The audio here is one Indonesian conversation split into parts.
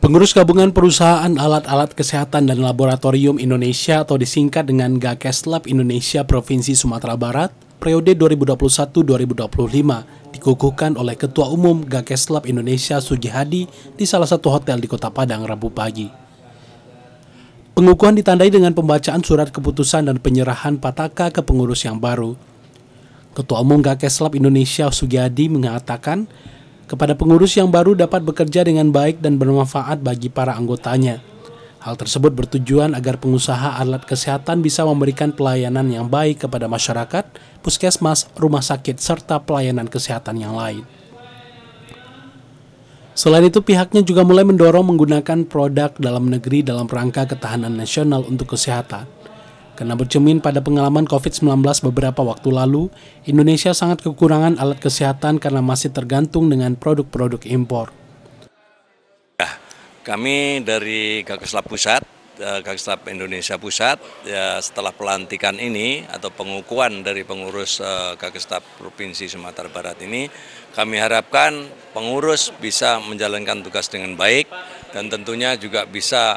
Pengurus gabungan perusahaan alat-alat kesehatan dan laboratorium Indonesia atau disingkat dengan Gakes Lab Indonesia Provinsi Sumatera Barat periode 2021-2025 dikukuhkan oleh Ketua Umum Gakes Lab Indonesia Sujihadi di salah satu hotel di Kota Padang Rabu pagi. Pengukuhan ditandai dengan pembacaan surat keputusan dan penyerahan pataka ke pengurus yang baru. Ketua Umum Gakes Lab Indonesia Sugiyadi mengatakan kepada pengurus yang baru dapat bekerja dengan baik dan bermanfaat bagi para anggotanya. Hal tersebut bertujuan agar pengusaha alat kesehatan bisa memberikan pelayanan yang baik kepada masyarakat, puskesmas, rumah sakit, serta pelayanan kesehatan yang lain. Selain itu, pihaknya juga mulai mendorong menggunakan produk dalam negeri dalam rangka ketahanan nasional untuk kesehatan. Karena bercermin pada pengalaman COVID-19 beberapa waktu lalu, Indonesia sangat kekurangan alat kesehatan karena masih tergantung dengan produk-produk impor. Ya, kami dari Gakusla Pusat, eh, Gakuslab Indonesia Pusat, ya setelah pelantikan ini atau pengukuhan dari pengurus eh, Gakuslab Provinsi Sumatera Barat ini, kami harapkan pengurus bisa menjalankan tugas dengan baik dan tentunya juga bisa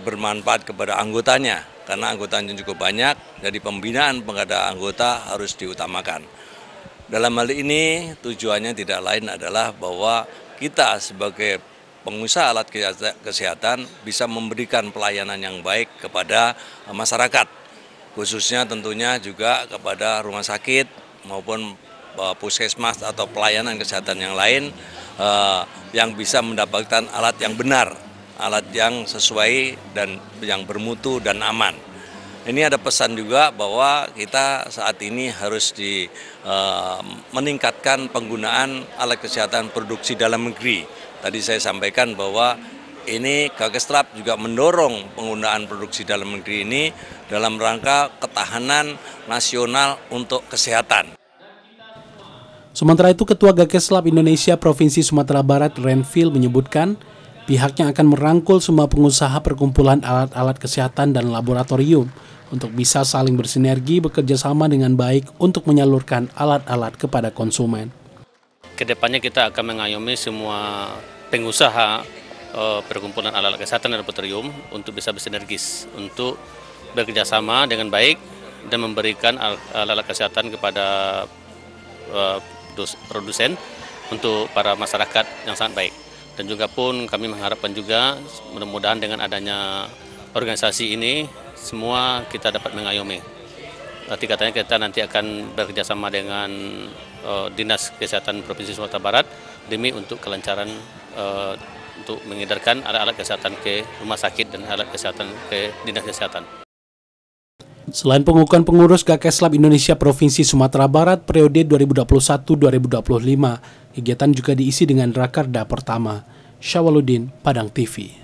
bermanfaat kepada anggotanya karena anggota anggotanya cukup banyak, jadi pembinaan pengada anggota harus diutamakan. Dalam hal ini tujuannya tidak lain adalah bahwa kita sebagai pengusaha alat kesehatan bisa memberikan pelayanan yang baik kepada masyarakat, khususnya tentunya juga kepada rumah sakit maupun eh, puskesmas atau pelayanan kesehatan yang lain eh, yang bisa mendapatkan alat yang benar alat yang sesuai dan yang bermutu dan aman. Ini ada pesan juga bahwa kita saat ini harus di e, meningkatkan penggunaan alat kesehatan produksi dalam negeri. Tadi saya sampaikan bahwa ini Kagestrap juga mendorong penggunaan produksi dalam negeri ini dalam rangka ketahanan nasional untuk kesehatan. Sementara itu, Ketua Gakeslab Indonesia Provinsi Sumatera Barat Renville menyebutkan, Pihaknya akan merangkul semua pengusaha perkumpulan alat-alat kesehatan dan laboratorium untuk bisa saling bersinergi bekerja sama dengan baik untuk menyalurkan alat-alat kepada konsumen. Kedepannya kita akan mengayomi semua pengusaha eh, perkumpulan alat-alat kesehatan dan laboratorium untuk bisa bersinergis untuk bekerja sama dengan baik dan memberikan alat-alat kesehatan kepada eh, produsen untuk para masyarakat yang sangat baik. Dan juga pun kami mengharapkan juga mudah-mudahan dengan adanya organisasi ini semua kita dapat mengayomi. Berarti katanya kita nanti akan bekerjasama dengan uh, Dinas Kesehatan Provinsi Sumatera Barat demi untuk kelancaran uh, untuk mengedarkan alat-alat kesehatan ke rumah sakit dan alat kesehatan ke Dinas Kesehatan. Selain pengukuhan pengurus Gakeslab Indonesia Provinsi Sumatera Barat periode 2021-2025, Kegiatan juga diisi dengan Rakarda pertama. Syawaluddin, Padang TV.